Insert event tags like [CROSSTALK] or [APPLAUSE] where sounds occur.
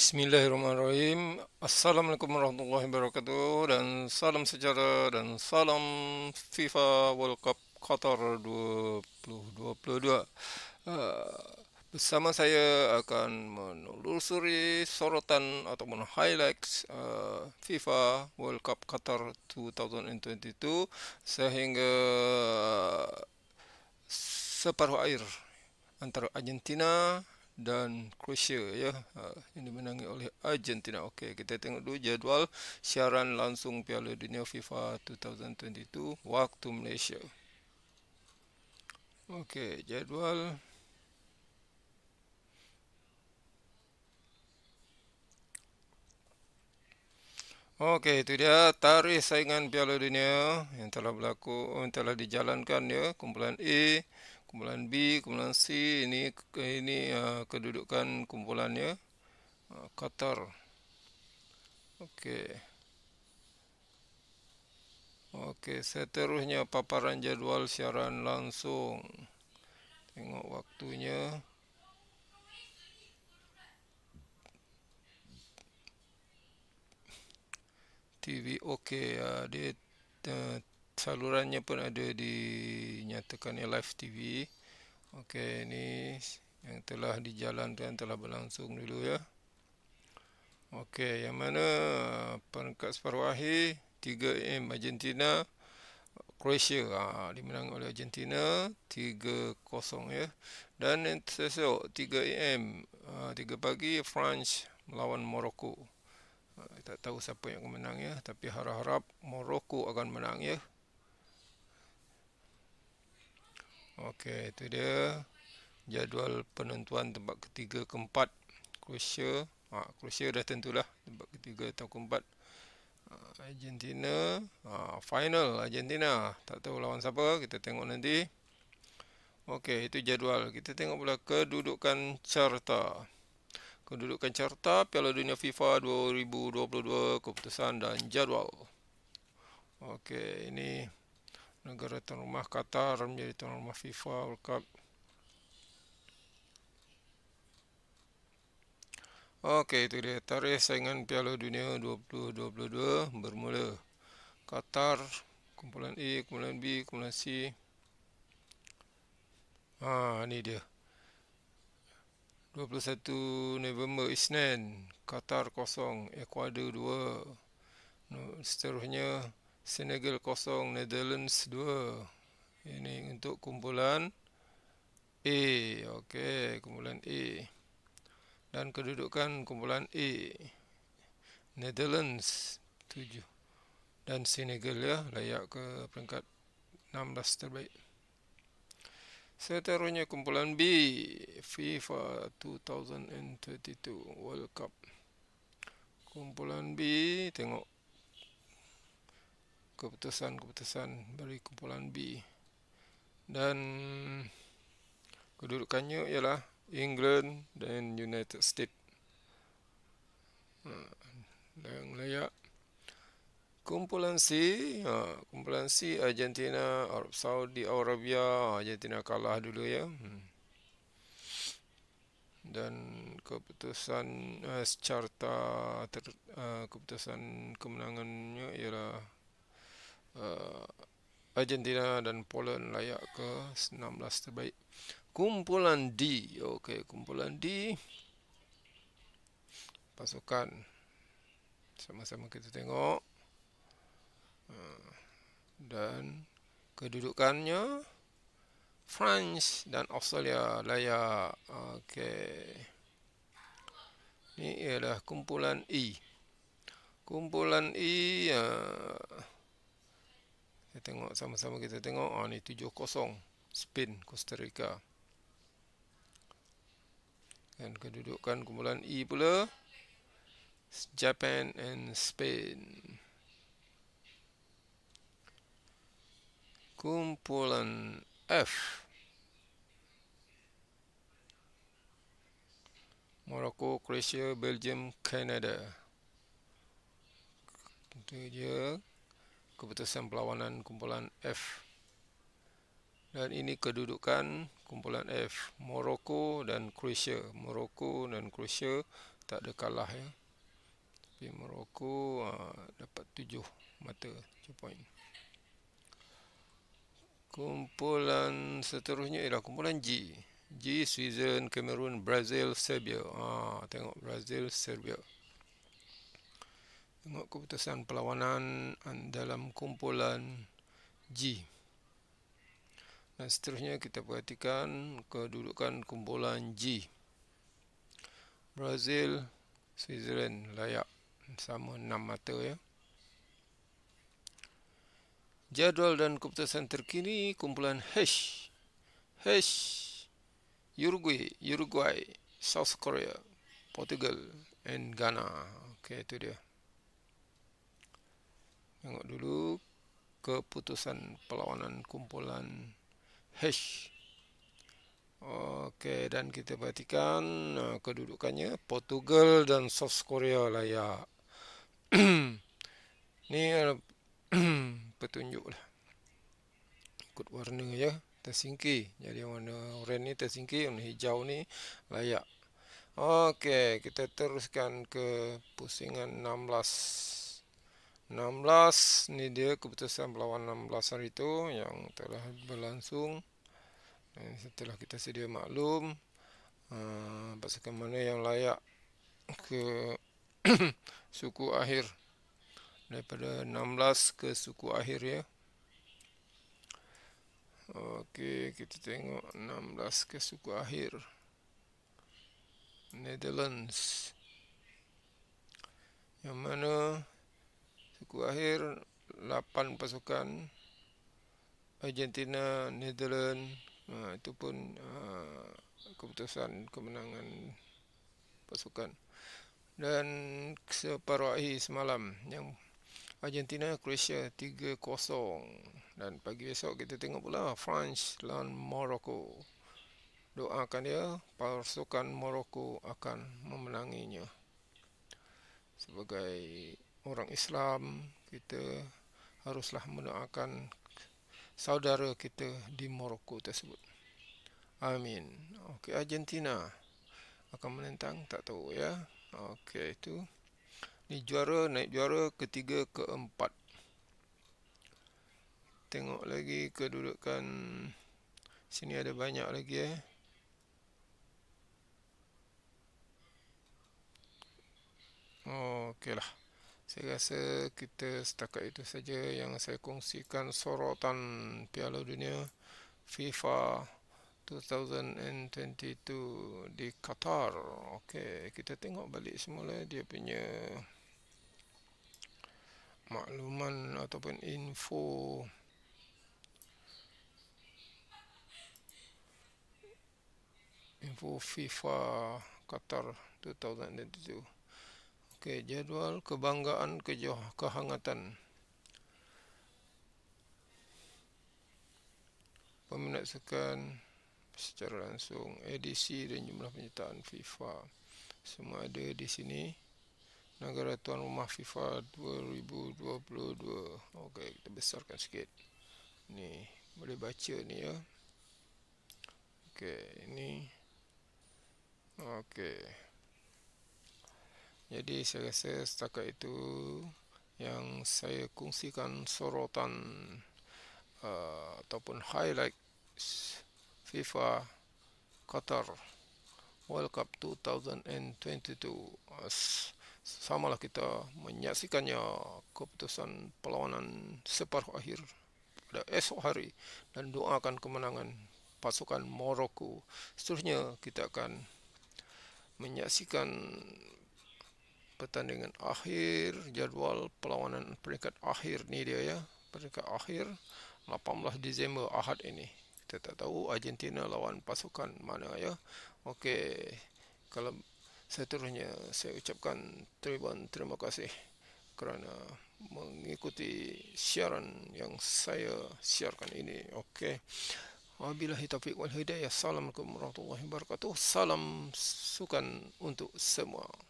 Bismillahirrahmanirrahim Assalamualaikum warahmatullahi wabarakatuh Dan salam sejarah dan salam FIFA World Cup Qatar 2022 uh, ah, Bersama saya akan menelusuri sorotan ataupun highlights uh, FIFA World Cup Qatar 2022 Sehingga uh, separuh air antara Argentina dan Croatia ya ini ha, dimenangi oleh Argentina. Okey, kita tengok dulu jadual siaran langsung Piala Dunia FIFA 2022 waktu Malaysia. Okey, jadual Okey, itu dia tarikh saingan Piala Dunia yang telah berlaku, yang telah dijalankan ya kumpulan E kumpulan B, kumpulan C ini ini uh, kedudukan kumpulannya uh, Qatar. Okey. Okey, seterusnya paparan jadual siaran langsung. Tengok waktunya. TV okey, uh, dia uh, salurannya pun ada dinyatakan di live TV ok ini yang telah dijalankan telah berlangsung dulu ya ok yang mana peringkat separuh akhir 3M Argentina Croatia ha, dimenangkan oleh Argentina 3-0 ya dan yang sesok 3M 3 pagi France melawan Morocco ha, tak tahu siapa yang akan menang ya tapi harap-harap Morocco akan menang ya Okey, itu dia jadual penentuan tempat ketiga keempat Croatia. Ah, ha, Croatia dah tentulah tempat ketiga atau keempat. Ha, Argentina, ha, final Argentina. Tak tahu lawan siapa, kita tengok nanti. Okey, itu jadual. Kita tengok pula kedudukan carta. Kedudukan carta Piala Dunia FIFA 2022 keputusan dan jadual. Okey, ini negara tuan rumah Qatar menjadi tuan rumah FIFA World Cup. Okey, itu dia tarikh saingan Piala Dunia 2022 bermula. Qatar kumpulan e, A, kumpulan B, kumpulan C. Ah, ha, ni dia. 21 November Isnin, Qatar kosong. Ecuador 2. Seterusnya Senegal 0 Netherlands 2 ini untuk kumpulan E, okey kumpulan E. dan kedudukan kumpulan E, Netherlands 7 dan Senegal ya layak ke peringkat 16 terbaik seterusnya kumpulan B FIFA 2022 World Cup kumpulan B tengok keputusan-keputusan dari kumpulan B dan kedudukannya ialah England dan United States yang hmm, layak kumpulan C ha, kumpulan C Argentina Arab Saudi Arabia Argentina kalah dulu ya hmm. dan keputusan uh, secara ter, uh, keputusan kemenangannya ialah uh, Argentina dan Poland layak ke 16 terbaik. Kumpulan D. Okey, kumpulan D. Pasukan sama-sama kita tengok. Uh, dan kedudukannya France dan Australia layak. Okey. Ini adalah kumpulan E. Kumpulan E uh, kita tengok sama-sama kita tengok ha, ni 7-0 Spain, Costa Rica. Dan kedudukan kumpulan E pula Japan and Spain. Kumpulan F Morocco, Croatia, Belgium, Canada. Itu je keputusan perlawanan kumpulan F dan ini kedudukan kumpulan F Morocco dan Croatia Morocco dan Croatia tak ada kalah ya tapi Morocco uh, dapat 7 mata 7 point kumpulan seterusnya ialah kumpulan G G Switzerland, Cameroon Brazil Serbia ah tengok Brazil Serbia tengok keputusan perlawanan dalam kumpulan G dan seterusnya kita perhatikan kedudukan kumpulan G Brazil Switzerland layak sama enam mata ya jadual dan keputusan terkini kumpulan H H Uruguay Uruguay South Korea Portugal and Ghana okey itu dia Tengok dulu keputusan perlawanan kumpulan H. Okey, dan kita perhatikan uh, kedudukannya Portugal dan South Korea layak. Ini uh, petunjuk lah. Ikut warna ya, tersingki. Jadi warna oranye ni tersingki, warna hijau ni layak. Okey, kita teruskan ke pusingan 16. 16 ni dia keputusan berlawan 16 hari tu yang telah berlangsung dan setelah kita sedia maklum uh, ah, pasukan mana yang layak ke [COUGHS] suku akhir daripada 16 ke suku akhir ya Okey, kita tengok 16 ke suku akhir Netherlands yang mana suku akhir 8 pasukan Argentina, Netherlands uh, itu pun uh, keputusan kemenangan pasukan dan separuh akhir semalam yang Argentina, Croatia 3-0 dan pagi besok kita tengok pula France lawan Morocco doakan dia pasukan Morocco akan memenanginya sebagai orang Islam kita haruslah mendoakan saudara kita di Morocco tersebut. Amin. Okey, Argentina akan menentang tak tahu ya. Okey itu. Ni juara naik juara ketiga keempat. Tengok lagi kedudukan sini ada banyak lagi eh. Okeylah. Saya rasa kita setakat itu saja yang saya kongsikan sorotan Piala Dunia FIFA 2022 di Qatar. Okey, kita tengok balik semula dia punya makluman ataupun info info FIFA Qatar 2022. Okay jadual kebanggaan kejoh kehangatan. Peminat sekan secara langsung edisi dan jumlah penyertaan FIFA. Semua ada di sini. Negara tuan rumah FIFA 2022. Okey, kita besarkan sedikit Ni, boleh baca ni ya. okay ini. okay. Jadi saya rasa setakat itu yang saya kongsikan sorotan uh, ataupun highlight FIFA Qatar World Cup 2022 Sama lah kita menyaksikannya keputusan perlawanan separuh akhir pada esok hari dan doakan kemenangan pasukan Morocco seterusnya kita akan menyaksikan pertandingan akhir jadual perlawanan peringkat akhir ni dia ya peringkat akhir 18 Disember Ahad ini kita tak tahu Argentina lawan pasukan mana ya okey kalau seterusnya saya ucapkan terima terima kasih kerana mengikuti siaran yang saya siarkan ini okey Wabillahi taufiq wal hidayah. Assalamualaikum warahmatullahi wabarakatuh. Salam sukan untuk semua.